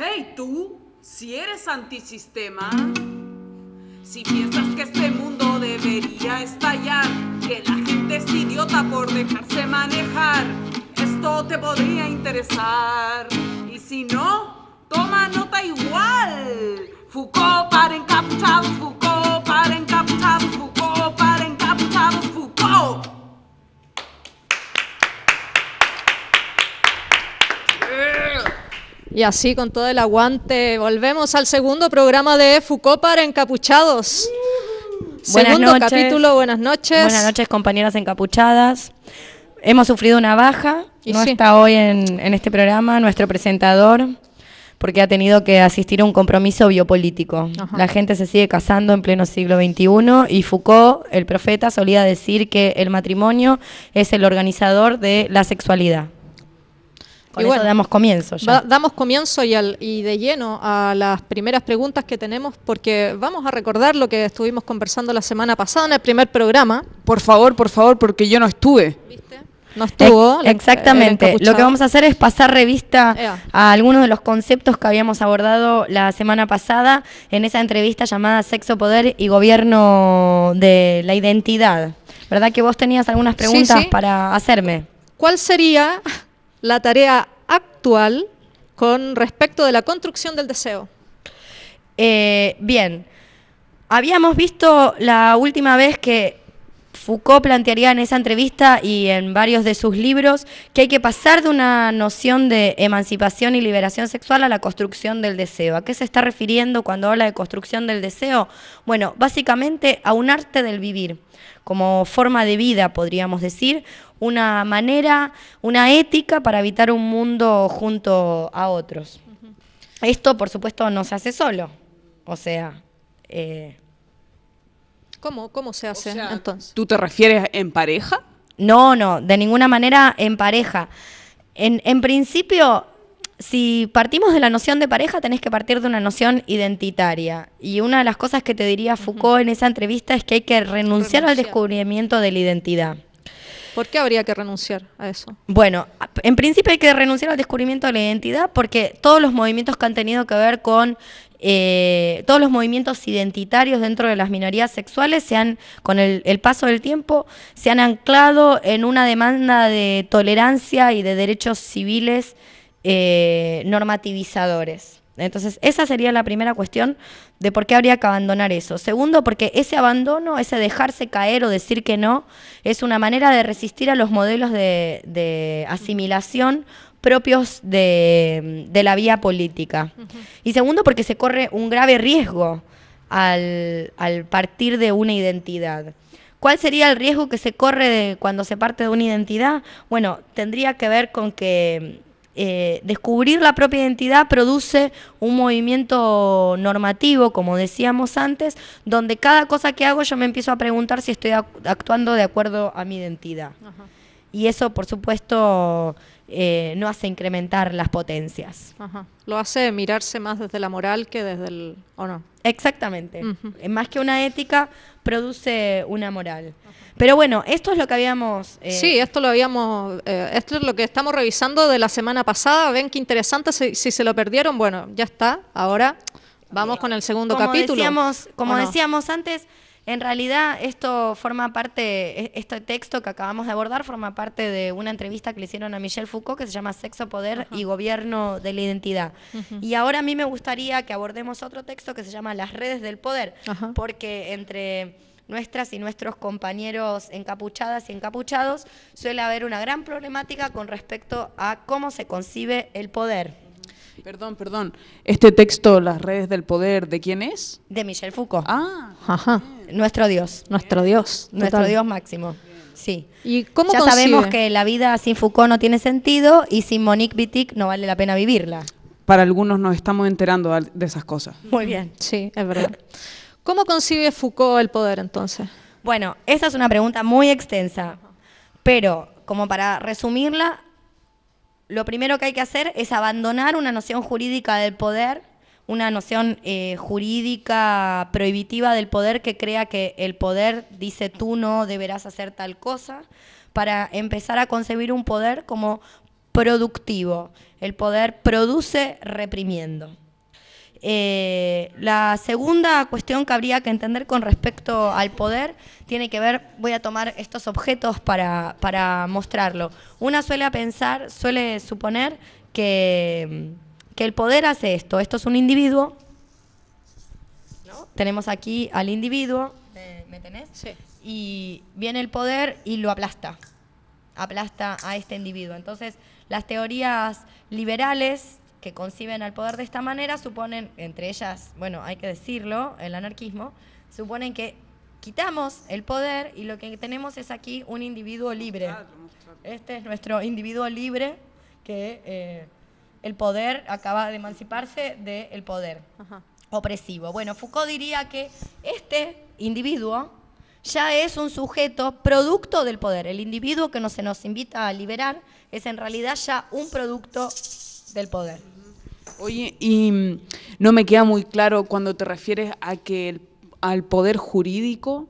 Hey tú, si eres antisistema, si piensas que este mundo debería estallar, que la gente es idiota por dejarse manejar, esto te podría interesar. Y si no, toma nota igual. Foucault Y así, con todo el aguante, volvemos al segundo programa de Foucault para Encapuchados. Buenas segundo noches. capítulo, buenas noches. Buenas noches, compañeras encapuchadas. Hemos sufrido una baja, y no está hoy en, este programa nuestro presentador, porque ha tenido que asistir a un compromiso biopolítico. La gente se sigue casando en pleno siglo XXI y Foucault, el profeta, solía decir que el matrimonio es el organizador de la sexualidad damos comienzo ya. damos comienzo y, y de lleno a las primeras preguntas que tenemos, porque vamos a recordar lo que estuvimos conversando la semana pasada en el primer programa. Por favor, por favor, porque yo no estuve. ¿Viste? No estuvo. Exactamente. Lo que vamos a hacer es pasar revista a algunos de los conceptos que habíamos abordado la semana pasada en esa entrevista llamada Sexo, Poder y Gobierno de la Identidad. ¿Verdad que vos tenías algunas preguntas para hacerme? ¿Cuál sería la tarea actual con respecto de la construcción del deseo. Eh, bien, habíamos visto la última vez que Foucault plantearía en esa entrevista y en varios de sus libros que hay que pasar de una noción de emancipación y liberación sexual a la construcción del deseo. ¿A qué se está refiriendo cuando habla de construcción del deseo? Bueno, básicamente a un arte del vivir, como forma de vida, podríamos decir, una manera, una ética para habitar un mundo junto a otros. Esto, por supuesto, no se hace solo. O sea, eh, ¿Cómo, se hace entonces? ¿Tú te refieres en pareja? No, no, de ninguna manera en pareja. En, principio, si partimos de la noción de pareja, tenés que partir de una noción identitaria. Y una de las cosas que te diría Foucault en esa entrevista es que hay que renunciar al descubrimiento de la identidad. ¿Por qué habría que renunciar a eso? Bueno, en principio hay que renunciar al descubrimiento de la identidad porque todos los movimientos que han tenido que ver con eh, todos los movimientos identitarios dentro de las minorías sexuales se han, con el, paso del tiempo, se han anclado en una demanda de tolerancia y de derechos civiles eh, normativizadores. Entonces, esa sería la primera cuestión de por qué habría que abandonar eso. Segundo, porque ese abandono, ese dejarse caer o decir que no, es una manera de resistir a los modelos de, de asimilación propios de, la vía política. Y segundo, porque se corre un grave riesgo al, partir de una identidad. ¿Cuál sería el riesgo que se corre cuando se parte de una identidad? Bueno, tendría que ver con que eh, descubrir la propia identidad produce un movimiento normativo, como decíamos antes, donde cada cosa que hago yo me empiezo a preguntar si estoy actuando de acuerdo a mi identidad. Y eso, por supuesto, eh, no hace incrementar las potencias. Lo hace mirarse más desde la moral que desde el... ¿o no? Exactamente. Más que una ética, produce una moral. Pero bueno, esto es lo que habíamos... Eh, sí, esto lo habíamos... Eh, esto es lo que estamos revisando de la semana pasada. Ven qué interesante, si, se lo perdieron, bueno, ya está. Ahora vamos con el segundo capítulo. como decíamos antes en realidad, esto forma parte, e, este texto que acabamos de abordar forma parte de una entrevista que le hicieron a Michel Foucault que se llama Sexo, Poder y Gobierno de la Identidad. Y ahora a mí me gustaría que abordemos otro texto que se llama Las redes del poder, porque entre nuestras y nuestros compañeros encapuchadas y encapuchados suele haber una gran problemática con respecto a cómo se concibe el poder. Perdón, perdón. Este texto, Las redes del poder, ¿de quién es? De Michel Foucault. Ah, ajá. Nuestro Dios. Nuestro Dios. Nuestro Dios máximo. Sí. ¿Y cómo ya sabemos que la vida sin Foucault no tiene sentido y sin Monique Wittig no vale la pena vivirla. Para algunos nos estamos enterando de esas cosas. Muy bien. Sí, es verdad. ¿Cómo concibe Foucault el poder entonces? Bueno, esa es una pregunta muy extensa, pero como para resumirla, lo primero que hay que hacer es abandonar una noción jurídica del poder una noción eh, jurídica prohibitiva del poder que crea que el poder dice tú no deberás hacer tal cosa, para empezar a concebir un poder como productivo. El poder produce reprimiendo. Eh, la segunda cuestión que habría que entender con respecto al poder tiene que ver, voy a tomar estos objetos para, para mostrarlo. Una suele pensar, suele suponer que que el poder hace esto. Esto es un individuo. Tenemos aquí al individuo. ¿Me tenés? Y viene el poder y lo aplasta. Aplasta a este individuo. Entonces, las teorías liberales que conciben al poder de esta manera suponen, entre ellas, bueno, hay que decirlo, el anarquismo, suponen que quitamos el poder y lo que tenemos es aquí un individuo libre. Este es nuestro individuo libre que eh, el poder acaba de emanciparse del poder opresivo. Bueno, Foucault diría que este individuo ya es un sujeto producto del poder. El individuo que no se nos invita a liberar es en realidad ya un producto del poder. Oye, y mm, no me queda muy claro cuando te refieres a que al poder jurídico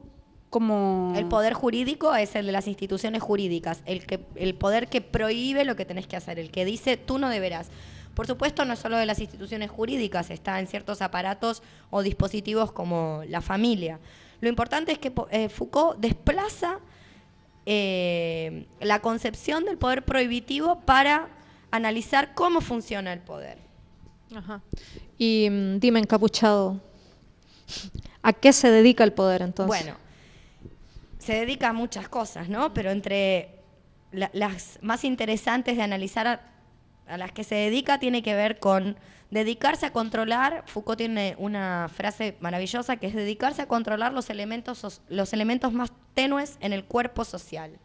como... El poder jurídico es el de las instituciones jurídicas, el, que, el poder que prohíbe lo que tenés que hacer, el que dice tú no deberás. Por supuesto, no es solo de las instituciones jurídicas, está en ciertos aparatos o dispositivos como la familia. Lo importante es que eh, Foucault desplaza eh, la concepción del poder prohibitivo para analizar cómo funciona el poder. Y mm, dime, encapuchado, ¿a qué se dedica el poder entonces? Bueno, se dedica a muchas cosas, ¿no? Pero entre las más interesantes de analizar a, las que se dedica tiene que ver con dedicarse a controlar. Foucault tiene una frase maravillosa que es dedicarse a controlar los elementos, los elementos más tenues en el cuerpo social.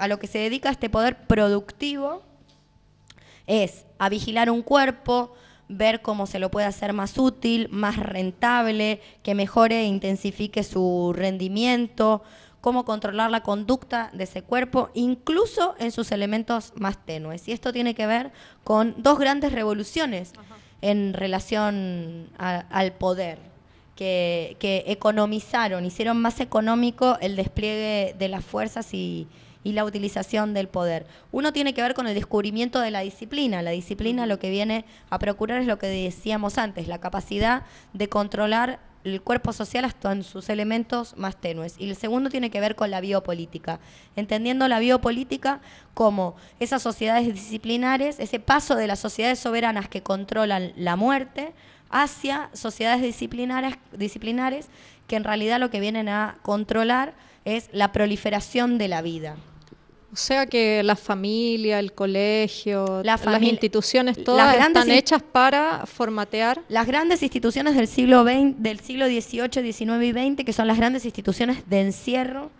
a lo que se dedica este poder productivo es a vigilar un cuerpo, ver cómo se lo puede hacer más útil, más rentable, que mejore e intensifique su rendimiento, cómo controlar la conducta de ese cuerpo, incluso en sus elementos más tenues. Y esto tiene que ver con dos grandes revoluciones en relación al poder, que economizaron, hicieron más económico el despliegue de las fuerzas y, y la utilización del poder. Uno tiene que ver con el descubrimiento de la disciplina. La disciplina lo que viene a procurar es lo que decíamos antes, la capacidad de controlar el cuerpo social hasta en sus elementos más tenues. Y el segundo tiene que ver con la biopolítica, entendiendo la biopolítica como esas sociedades disciplinares, ese paso de las sociedades soberanas que controlan la muerte hacia sociedades disciplinares, que en realidad lo que vienen a controlar es la proliferación de la vida. O sea que la familia, el colegio, las instituciones todas están hechas para formatear. Las grandes instituciones del siglo del siglo XVIII, XIX y XX, que son las grandes instituciones de encierro,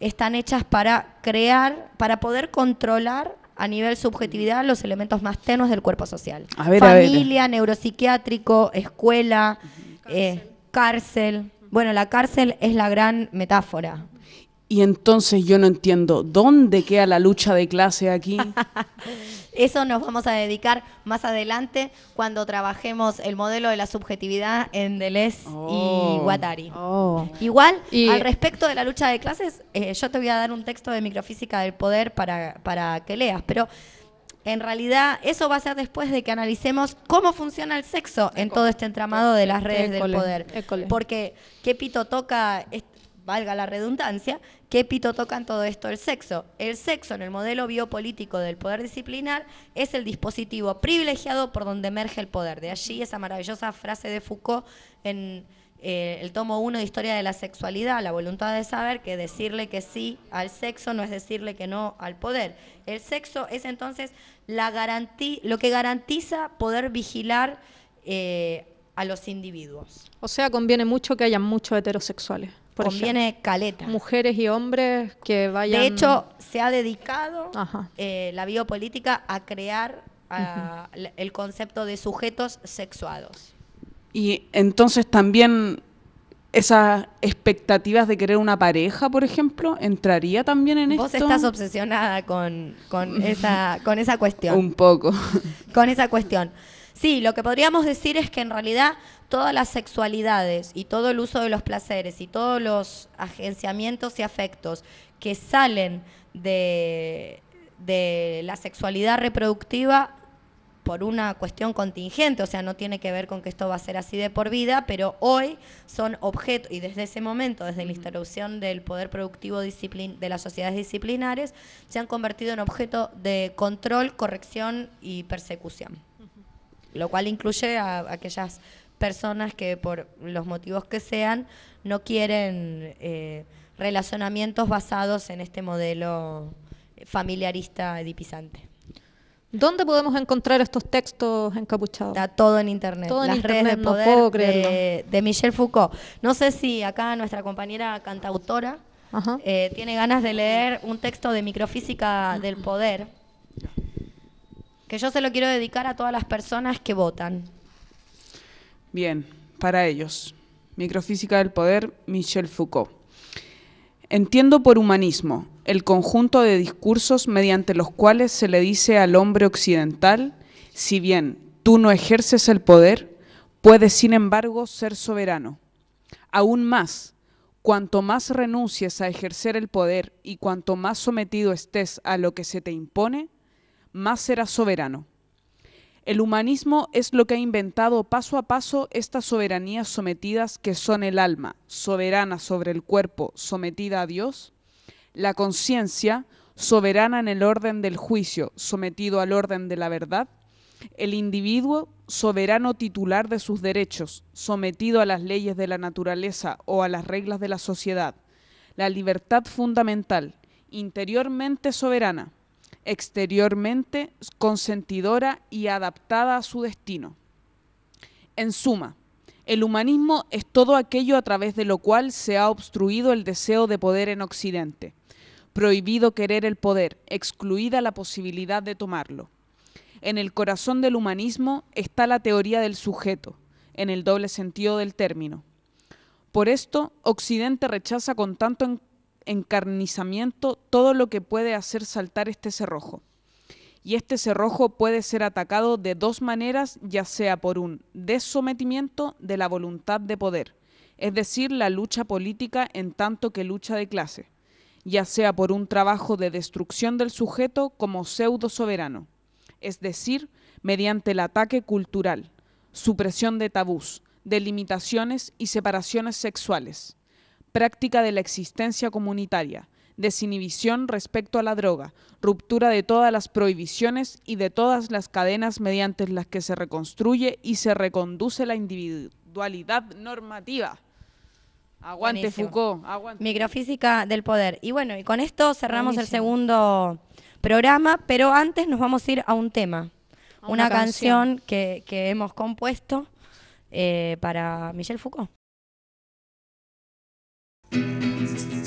están hechas para crear, para poder controlar a nivel subjetividad los elementos más tenues del cuerpo social. familia, neuropsiquiátrico, escuela, eh, cárcel. Bueno, la cárcel es la gran metáfora y entonces yo no entiendo, ¿dónde queda la lucha de clase aquí? Eso nos vamos a dedicar más adelante cuando trabajemos el modelo de la subjetividad en Deleuze y oh. Guattari. Oh. Igual, al respecto de la lucha de clases, eh, yo te voy a dar un texto de Microfísica del Poder para, para que leas, pero en realidad eso va a ser después de que analicemos cómo funciona el sexo en todo este entramado de las redes del poder. Porque qué pito toca valga la redundancia, ¿qué pito toca en todo esto el sexo. El sexo en el modelo biopolítico del poder disciplinar es el dispositivo privilegiado por donde emerge el poder. De allí esa maravillosa frase de Foucault en eh, el tomo 1 de Historia de la Sexualidad, la voluntad de saber que decirle que sí al sexo no es decirle que no al poder. El sexo es entonces la lo que garantiza poder vigilar eh, a los individuos. O sea, conviene mucho que haya muchos heterosexuales conviene caleta. Mujeres y hombres que vayan. De hecho, se ha dedicado eh, la biopolítica a crear el concepto de sujetos sexuados. Y entonces también esas expectativas de querer una pareja, por ejemplo, entraría también en esto. Vos estás obsesionada con, esa, con esa cuestión. Un poco. Con esa cuestión. Sí, lo que podríamos decir es que en realidad todas las sexualidades y todo el uso de los placeres y todos los agenciamientos y afectos que salen de, la sexualidad reproductiva por una cuestión contingente, o sea, no tiene que ver con que esto va a ser así de por vida, pero hoy son objeto, y desde ese momento, desde la instalación del poder productivo de las sociedades disciplinares, se han convertido en objeto de control, corrección y persecución lo cual incluye a, aquellas personas que por los motivos que sean no quieren eh, relacionamientos basados en este modelo familiarista edipizante. ¿Dónde podemos encontrar estos textos encapuchados? Está todo en internet. Las redes de poder De, Michel Foucault. No sé si acá nuestra compañera cantautora eh, tiene ganas de leer un texto de microfísica del poder que yo se lo quiero dedicar a todas las personas que votan. Bien, para ellos. Microfísica del Poder, Michel Foucault. Entiendo por humanismo el conjunto de discursos mediante los cuales se le dice al hombre occidental, si bien tú no ejerces el poder, puedes sin embargo ser soberano. Aún más, cuanto más renuncies a ejercer el poder y cuanto más sometido estés a lo que se te impone, más será soberano. El humanismo es lo que ha inventado paso a paso estas soberanías sometidas que son el alma, soberana sobre el cuerpo, sometida a Dios, la conciencia, soberana en el orden del juicio, sometido al orden de la verdad, el individuo, soberano titular de sus derechos, sometido a las leyes de la naturaleza o a las reglas de la sociedad, la libertad fundamental, interiormente soberana, exteriormente, consentidora y adaptada a su destino. En suma, el humanismo es todo aquello a través de lo cual se ha obstruido el deseo de poder en Occidente, prohibido querer el poder, excluida la posibilidad de tomarlo. En el corazón del humanismo está la teoría del sujeto, en el doble sentido del término. Por esto, Occidente rechaza con tanto encarnizamiento todo lo que puede hacer saltar este cerrojo. Y este cerrojo puede ser atacado de dos maneras, ya sea por un desometimiento de la voluntad de poder, es decir, la lucha política en tanto que lucha de clase, ya sea por un trabajo de destrucción del sujeto como pseudo soberano, es decir, mediante el ataque cultural, supresión de tabús, delimitaciones y separaciones sexuales, práctica de la existencia comunitaria, desinhibición respecto a la droga, ruptura de todas las prohibiciones y de todas las cadenas mediante las que se reconstruye y se reconduce la individualidad normativa. Aguante Foucault, Microfísica del poder. Y bueno, y con esto cerramos el segundo programa, pero antes nos vamos a ir a un tema, una, canción, que, hemos compuesto eh, para Michel Foucault. Thank you.